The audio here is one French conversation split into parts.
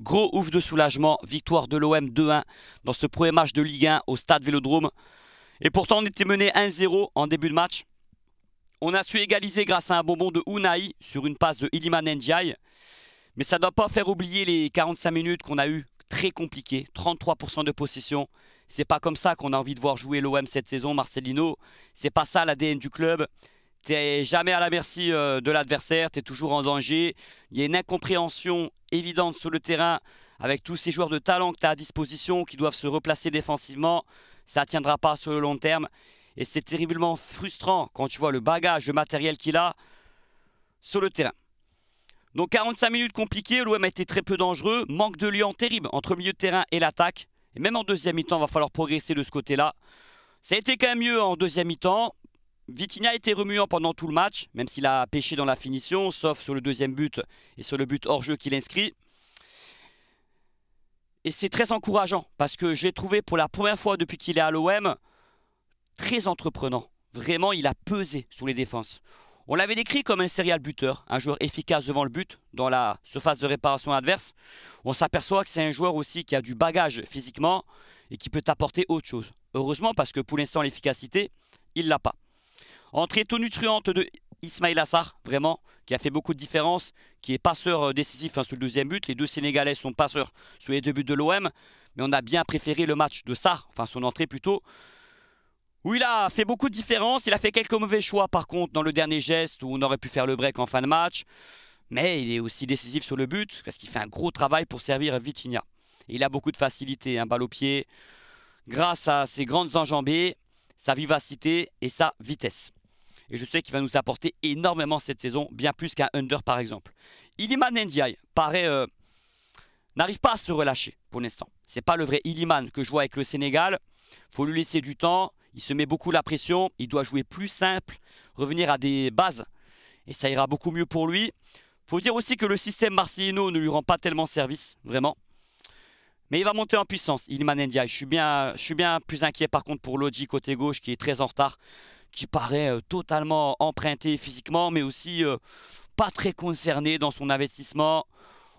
gros ouf de soulagement, victoire de l'OM 2-1 dans ce premier match de Ligue 1 au stade Vélodrome. Et pourtant on était mené 1-0 en début de match. On a su égaliser grâce à un bonbon de Unai sur une passe de Iliman Ndiaye. Mais ça ne doit pas faire oublier les 45 minutes qu'on a eues très compliquées. 33% de possession. C'est pas comme ça qu'on a envie de voir jouer l'OM cette saison, Marcelino. C'est pas ça l'ADN du club. Tu n'es jamais à la merci euh, de l'adversaire, tu es toujours en danger. Il y a une incompréhension évidente sur le terrain avec tous ces joueurs de talent que tu as à disposition qui doivent se replacer défensivement. Ça ne tiendra pas sur le long terme. Et c'est terriblement frustrant quand tu vois le bagage, le matériel qu'il a sur le terrain. Donc 45 minutes compliquées, l'OM a été très peu dangereux. Manque de lien terrible entre milieu de terrain et l'attaque. Et même en deuxième mi-temps, il va falloir progresser de ce côté-là. Ça a été quand même mieux en deuxième mi-temps. Vitinha a été remuant pendant tout le match, même s'il a pêché dans la finition, sauf sur le deuxième but et sur le but hors-jeu qu'il inscrit. Et c'est très encourageant, parce que j'ai trouvé pour la première fois depuis qu'il est à l'OM, très entreprenant. Vraiment, il a pesé sur les défenses. On l'avait décrit comme un serial buteur, un joueur efficace devant le but, dans la surface de réparation adverse. On s'aperçoit que c'est un joueur aussi qui a du bagage physiquement et qui peut apporter autre chose. Heureusement, parce que pour l'instant, l'efficacité, il l'a pas. Entrée tout nutriente de Ismail Assar, vraiment, qui a fait beaucoup de différence, qui est passeur euh, décisif hein, sur le deuxième but. Les deux Sénégalais sont passeurs sur les deux buts de l'OM. Mais on a bien préféré le match de Sar, enfin son entrée plutôt, où il a fait beaucoup de différence. Il a fait quelques mauvais choix par contre dans le dernier geste où on aurait pu faire le break en fin de match. Mais il est aussi décisif sur le but parce qu'il fait un gros travail pour servir Vitinha. il a beaucoup de facilité, un hein, balle au pied, grâce à ses grandes enjambées, sa vivacité et sa vitesse. Et je sais qu'il va nous apporter énormément cette saison, bien plus qu'un under par exemple. Iliman Ndiaye paraît... Euh, n'arrive pas à se relâcher pour l'instant. C'est pas le vrai Iliman que je vois avec le Sénégal. Faut lui laisser du temps. Il se met beaucoup la pression. Il doit jouer plus simple, revenir à des bases. Et ça ira beaucoup mieux pour lui. Faut dire aussi que le système Marseillais ne lui rend pas tellement service, vraiment. Mais il va monter en puissance, Iliman Ndiaye. Je suis bien, je suis bien plus inquiet par contre pour Lodi côté gauche qui est très en retard qui paraît euh, totalement emprunté physiquement, mais aussi euh, pas très concerné dans son investissement.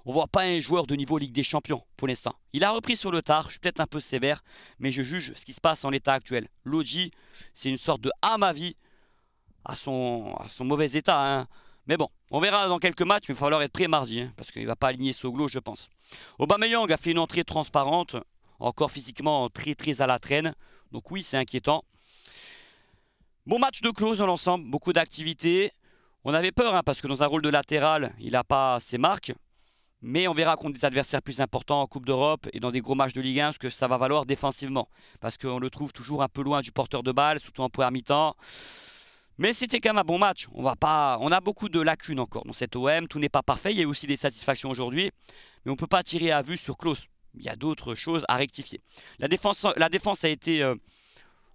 On voit pas un joueur de niveau Ligue des Champions pour l'instant. Il a repris sur le tard, je suis peut-être un peu sévère, mais je juge ce qui se passe en l'état actuel. Logi, c'est une sorte de à ma vie à son, mauvais état. Hein. Mais bon, on verra dans quelques matchs, mais il va falloir être prêt mardi, hein, parce qu'il ne va pas aligner Soglo, je pense. Aubameyang a fait une entrée transparente, encore physiquement très très à la traîne. Donc oui, c'est inquiétant. Bon match de close dans l'ensemble, beaucoup d'activité. On avait peur hein, parce que dans un rôle de latéral, il n'a pas ses marques. Mais on verra contre des adversaires plus importants en Coupe d'Europe et dans des gros matchs de Ligue 1 ce que ça va valoir défensivement. Parce qu'on le trouve toujours un peu loin du porteur de balle, surtout en première mi-temps. Mais c'était quand même un bon match. On, va pas... on a beaucoup de lacunes encore dans cette OM. Tout n'est pas parfait. Il y a aussi des satisfactions aujourd'hui. Mais on ne peut pas tirer à vue sur Klaus. Il y a d'autres choses à rectifier. La défense, la défense a été... Euh,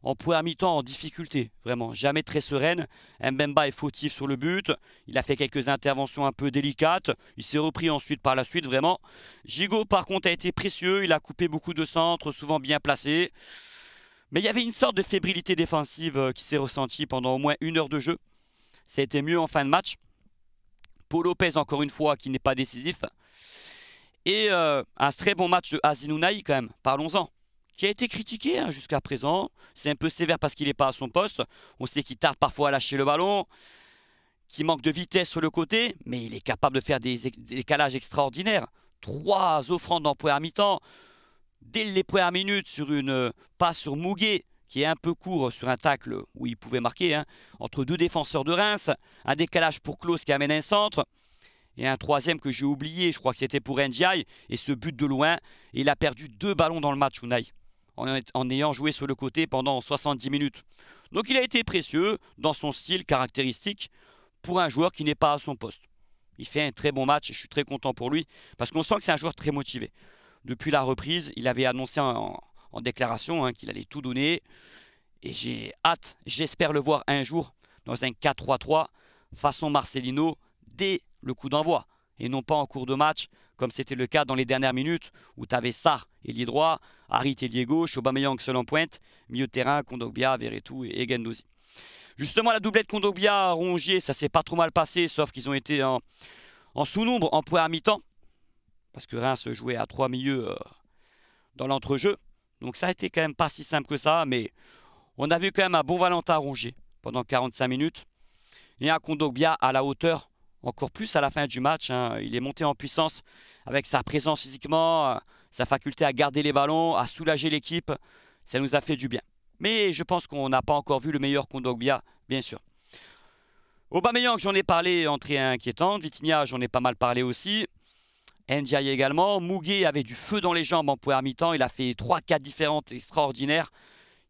en point à mi-temps en difficulté, vraiment, jamais très sereine. Mbemba est fautif sur le but, il a fait quelques interventions un peu délicates, il s'est repris ensuite par la suite, vraiment. Gigot, par contre, a été précieux, il a coupé beaucoup de centres, souvent bien placés. Mais il y avait une sorte de fébrilité défensive euh, qui s'est ressentie pendant au moins une heure de jeu. Ça a été mieux en fin de match. Paul Lopez, encore une fois, qui n'est pas décisif. Et euh, un très bon match de Azinounaï, quand même, parlons-en qui a été critiqué hein, jusqu'à présent. C'est un peu sévère parce qu'il n'est pas à son poste. On sait qu'il tarde parfois à lâcher le ballon, qu'il manque de vitesse sur le côté, mais il est capable de faire des décalages extraordinaires. Trois offrandes en première mi-temps, dès les premières minutes sur une euh, passe sur Mouguet, qui est un peu court euh, sur un tacle où il pouvait marquer, hein, entre deux défenseurs de Reims, un décalage pour Klaus qui amène un centre, et un troisième que j'ai oublié, je crois que c'était pour Ndiaye, et ce but de loin, il a perdu deux ballons dans le match, Unai en, ayant joué sur le côté pendant 70 minutes. Donc il a été précieux dans son style caractéristique pour un joueur qui n'est pas à son poste. Il fait un très bon match et je suis très content pour lui parce qu'on sent que c'est un joueur très motivé. Depuis la reprise, il avait annoncé en, déclaration hein, qu'il allait tout donner et j'ai hâte, j'espère le voir un jour dans un 4-3-3 façon Marcelino dès le coup d'envoi et non pas en cours de match, comme c'était le cas dans les dernières minutes, où tu avais ça ailier droit, Harit, ailier gauche, Aubameyang, seul en pointe, milieu de terrain, Kondogbia, Veretout et Gendouzi. Justement, la doublette Kondogbia, Rongier, ça s'est pas trop mal passé, sauf qu'ils ont été en, sous-nombre en point à mi-temps, parce que Reims jouait à trois milieux dans euh, dans l'entrejeu. Donc ça a été quand même pas si simple que ça, mais on a vu quand même un bon Valentin Rongier pendant 45 minutes, et un Kondogbia à la hauteur encore plus à la fin du match. Hein. Il est monté en puissance avec sa présence physiquement, euh, sa faculté à garder les ballons, à soulager l'équipe. Ça nous a fait du bien. Mais je pense qu'on n'a pas encore vu le meilleur Kondogbia, bien sûr. Aubameyang, j'en ai parlé, entrée inquiétante. Vitinha, j'en ai pas mal parlé aussi. Ndiaye également. Mouguet avait du feu dans les jambes en première mi-temps. Il a fait trois 4 différentes extraordinaires.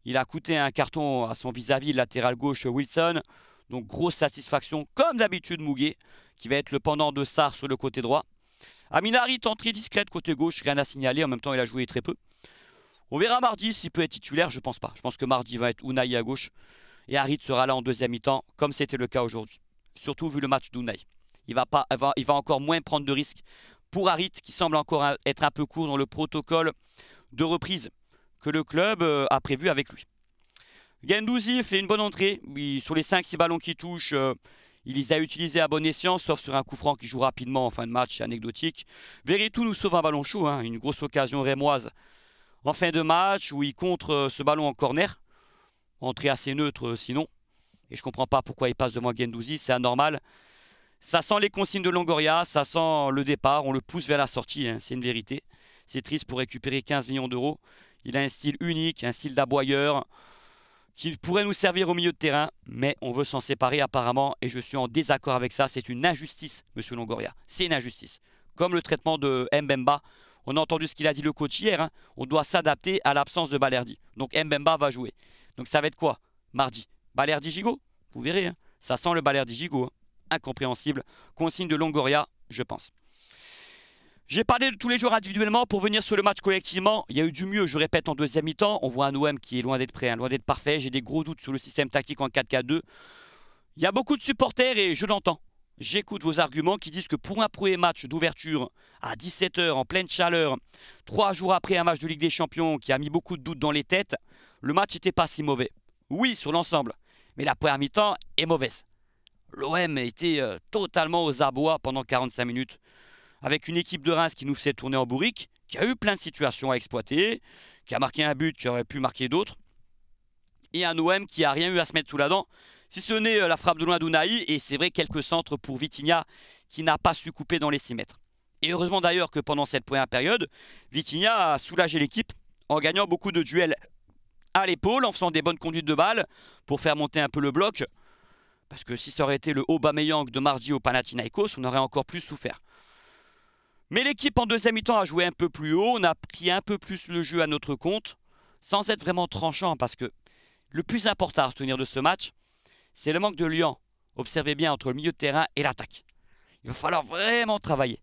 Il a coûté un carton à son vis-à-vis -vis, latéral gauche Wilson. Donc grosse satisfaction, comme d'habitude Mouguet, qui va être le pendant de Sars sur le côté droit. Aminari entrée très discrète côté gauche, rien à signaler, en même temps il a joué très peu. On verra mardi s'il peut être titulaire, je pense pas. Je pense que mardi va être Unai à gauche et Harit sera là en deuxième mi-temps, comme c'était le cas aujourd'hui. Surtout vu le match d'Unai. Il va, pas, il va encore moins prendre de risques pour Harit, qui semble encore être un peu court dans le protocole de reprise que le club euh, a prévu avec lui. Gendouzi fait une bonne entrée. sur les 5-6 ballons qu'il touche, euh, il les a utilisés à bon escient, sauf sur un coup franc qui joue rapidement en fin de match, anecdotique. Véritou nous sauve un ballon chaud, hein. une grosse occasion rémoise en fin de match où il contre euh, ce ballon en corner. Entrée assez neutre euh, sinon. Et je ne comprends pas pourquoi il passe devant Gendouzi, c'est anormal. Ça sent les consignes de Longoria, ça sent le départ, on le pousse vers la sortie, hein, c'est une vérité. C'est triste pour récupérer 15 millions d'euros. Il a un style unique, un style d'aboyeur qui pourrait nous servir au milieu de terrain, mais on veut s'en séparer apparemment, et je suis en désaccord avec ça. C'est une injustice, monsieur Longoria. C'est une injustice. Comme le traitement de Mbemba, on a entendu ce qu'il a dit le coach hier, hein. on doit s'adapter à l'absence de Balerdi. Donc Mbemba va jouer. Donc ça va être quoi Mardi. Balerdi Gigot Vous verrez, hein. ça sent le Balerdi Gigot. Hein. Incompréhensible. Consigne de Longoria, je pense. J'ai parlé de tous les joueurs individuellement pour venir sur le match collectivement. Il y a eu du mieux, je répète, en deuxième mi-temps. On voit un OM qui est loin d'être prêt, hein, loin d'être parfait. J'ai des gros doutes sur le système tactique en 4 4 2 Il y a beaucoup de supporters et je l'entends. J'écoute vos arguments qui disent que pour un premier match d'ouverture à 17h en pleine chaleur, trois jours après un match de Ligue des Champions qui a mis beaucoup de doutes dans les têtes, le match n'était pas si mauvais. Oui, sur l'ensemble, mais la première mi-temps est mauvaise. L'OM était euh, totalement aux abois pendant 45 minutes avec une équipe de Reims qui nous faisait tourner en bourrique, qui a eu plein de situations à exploiter, qui a marqué un but, qui aurait pu marquer d'autres, et un OM qui n'a rien eu à se mettre sous la dent, si ce n'est euh, la frappe de loin d'Ounaï, et c'est vrai quelques centres pour Vitinha qui n'a pas su couper dans les 6 mètres. Et heureusement d'ailleurs que pendant cette première période, Vitinha a soulagé l'équipe en gagnant beaucoup de duels à l'épaule, en faisant des bonnes conduites de balles, pour faire monter un peu le bloc. Parce que si ça aurait été le Aubameyang de mardi au Panathinaikos, on aurait encore plus souffert. Mais l'équipe en deuxième mi-temps a joué un peu plus haut, on a pris un peu plus le jeu à notre compte, sans être vraiment tranchant, parce que le plus important à retenir de ce match, c'est le manque de lien Observez bien entre le milieu de terrain et l'attaque. Il va falloir vraiment travailler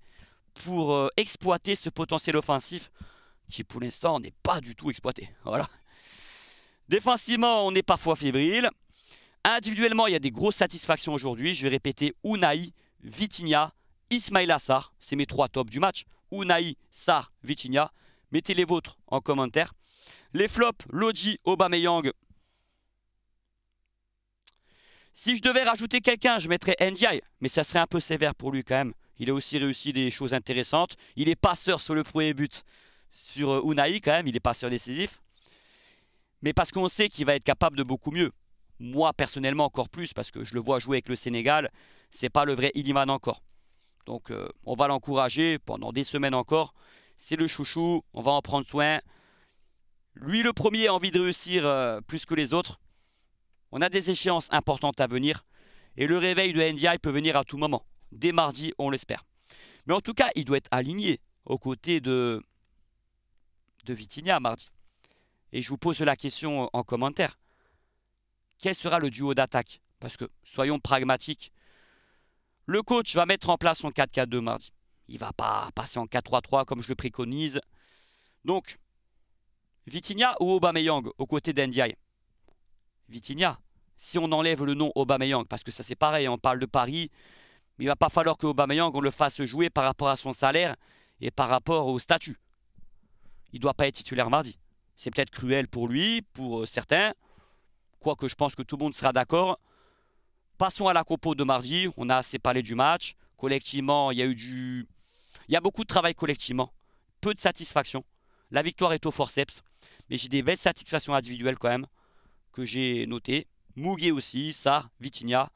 pour euh, exploiter ce potentiel offensif qui pour l'instant n'est pas du tout exploité. Voilà. Défensivement, on est parfois fébrile. Individuellement, il y a des grosses satisfactions aujourd'hui. Je vais répéter Unai, Vitinha, Ismail Sarr, c'est mes trois tops du match. Unai, Sarr, Vitinha. Mettez les vôtres en commentaire. Les flops, Lodi, Aubameyang. Si je devais rajouter quelqu'un, je mettrais Ndiaye, mais ça serait un peu sévère pour lui quand même. Il a aussi réussi des choses intéressantes. Il est passeur sur le premier but sur euh, Unai quand même, il est passeur décisif. Mais parce qu'on sait qu'il va être capable de beaucoup mieux. Moi personnellement encore plus parce que je le vois jouer avec le Sénégal, c'est pas le vrai Iliman encore. Donc euh, on va l'encourager pendant des semaines encore. C'est le chouchou, on va en prendre soin. Lui le premier a envie de réussir euh, plus que les autres. On a des échéances importantes à venir. Et le réveil de NDI peut venir à tout moment. Dès mardi, on l'espère. Mais en tout cas, il doit être aligné aux côtés de, de mardi. Et je vous pose la question en commentaire. Quel sera le duo d'attaque Parce que, soyons pragmatiques, le coach va mettre en place son 4-4-2 mardi. Il va pas passer en 4-3-3 comme je le préconise. Donc, Vitinha ou Aubameyang aux côtés d'Ndiaye Vitinha, si on enlève le nom Aubameyang, parce que ça c'est pareil, on parle de Paris, il va pas falloir que Aubameyang on le fasse jouer par rapport à son salaire et par rapport au statut. Il doit pas être titulaire mardi. C'est peut-être cruel pour lui, pour euh, certains, quoique je pense que tout le monde sera d'accord. Passons à la compo de mardi. On a assez parlé du match. Collectivement, il y a eu du... Il y a beaucoup de travail collectivement. Peu de satisfaction. La victoire est au forceps. Mais j'ai des belles satisfactions individuelles quand même. Que j'ai notées. Mouguet aussi. Sar, Vitinha.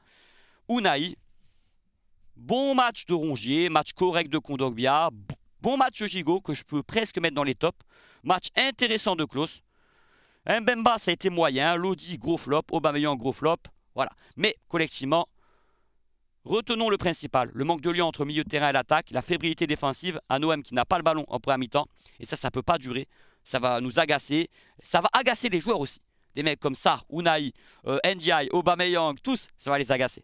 Unai. Bon match de Rongier. Match correct de Kondogbia. Bon match de Gigot que je peux presque mettre dans les tops. Match intéressant de Klaus. Mbemba, ça a été moyen. Lodi, gros flop. Aubameyang, gros flop. Voilà. Mais collectivement, retenons le principal, le manque de lien entre milieu de terrain et l'attaque, la fébrilité défensive, un OM qui n'a pas le ballon en première mi-temps, et ça, ça ne peut pas durer. Ça va nous agacer, ça va agacer les joueurs aussi. Des mecs comme ça, Unai, euh, Ndiaye, Aubameyang, tous, ça va les agacer.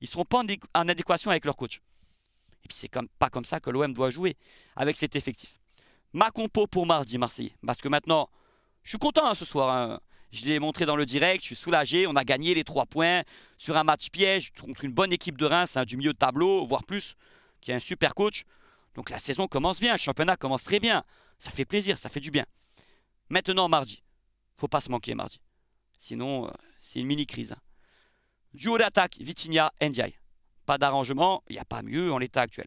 Ils ne seront pas en, adéquation avec leur coach. Et puis c'est comme, pas comme ça que l'OM doit jouer avec cet effectif. Ma compo pour dit Marseille. Parce que maintenant, je suis content hein, ce soir. Hein. Je l'ai montré dans le direct, je suis soulagé. On a gagné les trois points sur un match piège contre une bonne équipe de Reims, hein, du milieu de tableau, voire plus, qui est un super coach. Donc la saison commence bien, le championnat commence très bien. Ça fait plaisir, ça fait du bien. Maintenant, mardi. Faut pas se manquer mardi. Sinon, euh, c'est une mini-crise. Hein. Duo d'attaque, Vitinha, Ndiaye. Pas d'arrangement, il n'y a pas mieux en l'état actuel.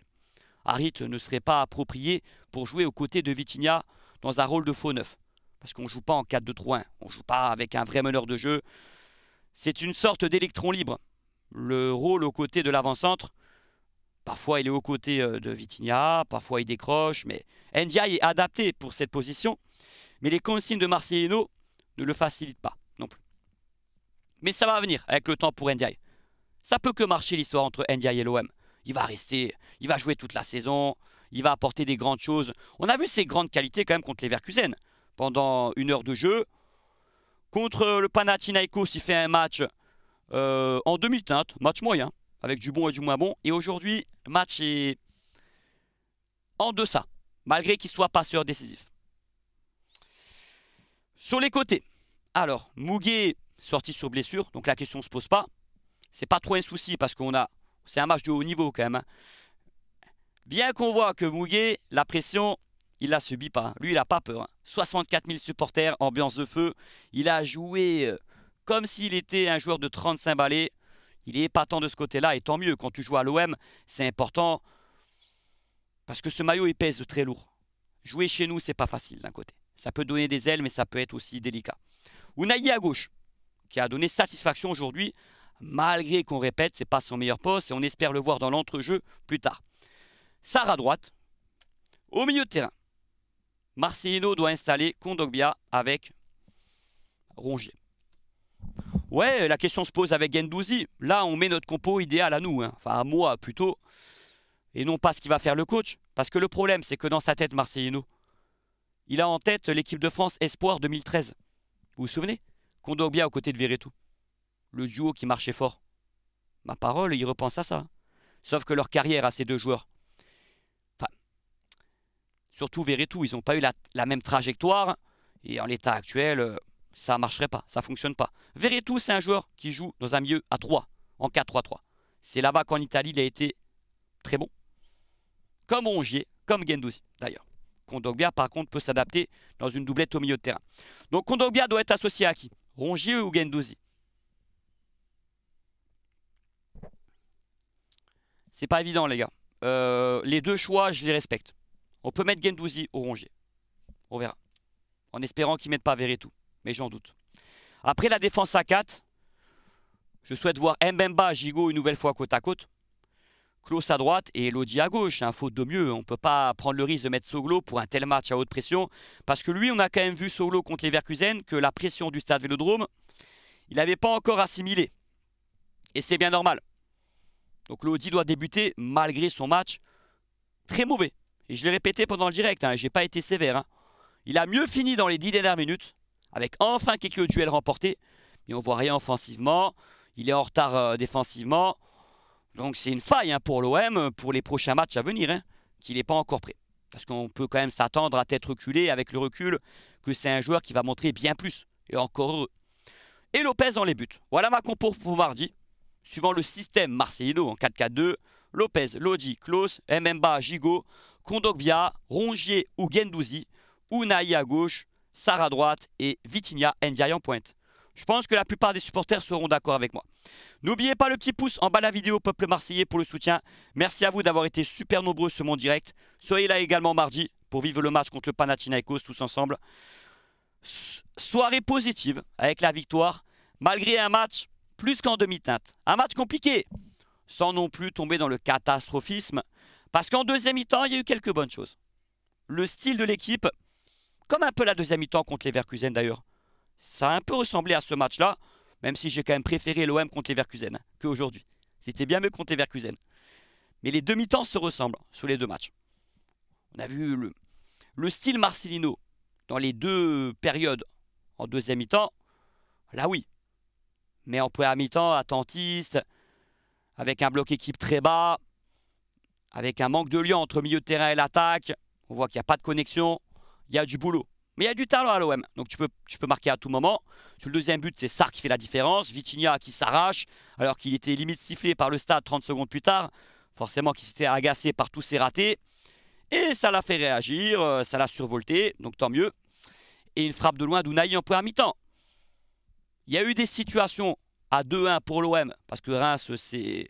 Harit ne serait pas approprié pour jouer aux côtés de Vitinha dans un rôle de faux neuf. Parce qu'on ne joue pas en 4-2-3-1. On ne joue pas avec un vrai meneur de jeu. C'est une sorte d'électron libre. Le rôle aux côtés de l'avant-centre, parfois il est aux côtés euh, de Vitinha, parfois il décroche, mais Ndiaye est adapté pour cette position. Mais les consignes de Marcelino ne le facilitent pas non plus. Mais ça va venir avec le temps pour Ndiaye. Ça peut que marcher l'histoire entre Ndiaye et l'OM. Il va rester, il va jouer toute la saison, il va apporter des grandes choses. On a vu ses grandes qualités quand même contre les Verkusen pendant une heure de jeu. Contre euh, le Panathinaikos, il fait un match euh, en demi-teinte, match moyen, avec du bon et du moins bon. Et aujourd'hui, le match est en deçà, malgré qu'il soit passeur décisif. Sur les côtés, alors, Mouguet sorti sur blessure, donc la question ne se pose pas. C'est pas trop un souci parce qu'on a. C'est un match de haut niveau quand même. Hein. Bien qu'on voit que Mouguet, la pression, il la subit pas. Lui, il n'a pas peur. 64 hein. 000 supporters, ambiance de feu. Il a joué euh, comme s'il était un joueur de 35 balais. Il est épatant de ce côté-là, et tant mieux. Quand tu joues à l'OM, c'est important parce que ce maillot, il pèse très lourd. Jouer chez nous, c'est pas facile d'un côté. Ça peut donner des ailes, mais ça peut être aussi délicat. Ounaï à gauche, qui a donné satisfaction aujourd'hui, malgré qu'on répète, c'est pas son meilleur poste, et on espère le voir dans l'entrejeu plus tard. Sarah à droite, au milieu de terrain. Marcelino doit installer Kondogbia avec Rongier. Ouais, la question se pose avec Gendouzi. Là, on met notre compo idéal à nous, hein. enfin à moi plutôt, et non pas ce qui va faire le coach. Parce que le problème, c'est que dans sa tête, Marcelino, il a en tête l'équipe de France Espoir 2013. Vous vous souvenez Kondogbia aux côtés de Veretout. Le duo qui marchait fort. Ma parole, il repense à ça. Sauf que leur carrière à ces deux joueurs, surtout Veretout, ils n'ont pas eu la, même trajectoire. Et en l'état actuel, euh, ça ne marcherait pas, ça ne fonctionne pas. Veretout, c'est un joueur qui joue dans un milieu à 3, en 4-3-3. C'est là-bas qu'en Italie, il a été très bon. Comme Rongier, comme Gendouzi d'ailleurs. Kondogbia, par contre, peut s'adapter dans une doublette au milieu de terrain. Donc Kondogbia doit être associé à qui Rongier ou Ce C'est pas évident, les gars. Euh, les deux choix, je les respecte. On peut mettre Gendouzi au rongier. On verra. En espérant qu'il ne mette pas tout, Mais j'en doute. Après la défense à 4, je souhaite voir Mbemba, Gigot une nouvelle fois côte à côte. Klaus à droite et Lodi à gauche. Un hein, faute de mieux. On ne peut pas prendre le risque de mettre Soglo pour un tel match à haute pression. Parce que lui, on a quand même vu Soglo contre les Verkusen que la pression du stade Vélodrome, il n'avait pas encore assimilé. Et c'est bien normal. Donc Lodi doit débuter malgré son match très mauvais. Et je l'ai répété pendant le direct, je hein, j'ai pas été sévère. Hein. Il a mieux fini dans les 10 dernières minutes, avec enfin quelques duels remportés. Mais on voit rien offensivement, il est en retard euh, défensivement. Donc c'est une faille hein, pour l'OM, pour les prochains matchs à venir, qu'il n'est pas encore prêt. Parce qu'on peut quand même s'attendre à tête reculée avec le recul que c'est un joueur qui va montrer bien plus. Et encore heureux. Et Lopez dans les buts. Voilà ma compo pour mardi. Suivant le système Marcelino en 4-4-2, Lopez, Lodi, Klaus, Mmba Gigot, Kondogbia, Rongier ou Gendouzi, Unai à gauche, Sarr à droite et Vitinha Ndiaye en pointe. Je pense que la plupart des supporters seront d'accord avec moi. N'oubliez pas le petit pouce en bas de la vidéo, peuple marseillais, pour le soutien. Merci à vous d'avoir été super nombreux ce mon direct. Soyez là également mardi pour vivre le match contre le Panathinaikos tous ensemble. Soirée positive avec la victoire, malgré un match plus qu'en demi-teinte. Un match compliqué, sans non plus tomber dans le catastrophisme. Parce qu'en deuxième mi-temps, il y a eu quelques bonnes choses. Le style de l'équipe, comme un peu la deuxième mi-temps contre les Verkusen d'ailleurs, ça a un peu ressemblé à ce match-là, même si j'ai quand même préféré l'OM contre les Verkusen qu'aujourd'hui. C'était bien mieux contre les Verkusen. Mais les demi-temps se ressemblent sur les deux matchs. On a vu le, le style Marcelino dans les deux périodes en deuxième mi-temps. Là oui. Mais en première mi-temps, attentiste, avec un bloc équipe très bas, avec un manque de lien entre milieu de terrain et l'attaque. On voit qu'il n'y a pas de connexion, il y a du boulot. Mais il y a du talent à l'OM, donc tu peux, tu peux marquer à tout moment. Sur le deuxième but, c'est Sar qui fait la différence, Vitinha qui s'arrache, alors qu'il était limite sifflé par le stade 30 secondes plus tard, forcément qu'il s'était agacé par tous ses ratés. Et ça l'a fait réagir, euh, ça l'a survolté, donc tant mieux. Et une frappe de loin d'Ounaï en première mi-temps. Il y a eu des situations à 2-1 pour l'OM, parce que Reims s'est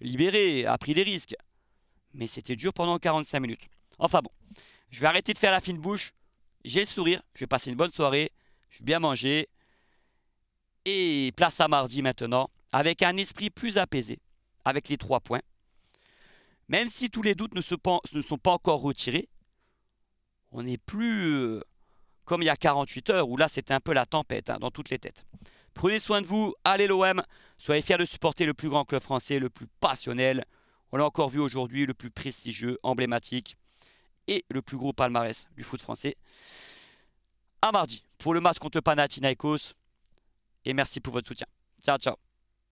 libéré, a pris des risques mais c'était dur pendant 45 minutes. Enfin bon, je vais arrêter de faire la fine bouche. J'ai le sourire, je vais passer une bonne soirée, je vais bien manger. Et place à mardi maintenant, avec un esprit plus apaisé, avec les trois points. Même si tous les doutes ne, se sont pas encore retirés, on n'est plus euh, comme il y a 48 heures, où là c'était un peu la tempête hein, dans toutes les têtes. Prenez soin de vous, allez l'OM, soyez fiers de supporter le plus grand club français, le plus passionnel, on l'a encore vu aujourd'hui, le plus prestigieux, emblématique et le plus gros palmarès du foot français. À mardi pour le match contre Panathinaikos. Et merci pour votre soutien. Ciao, ciao.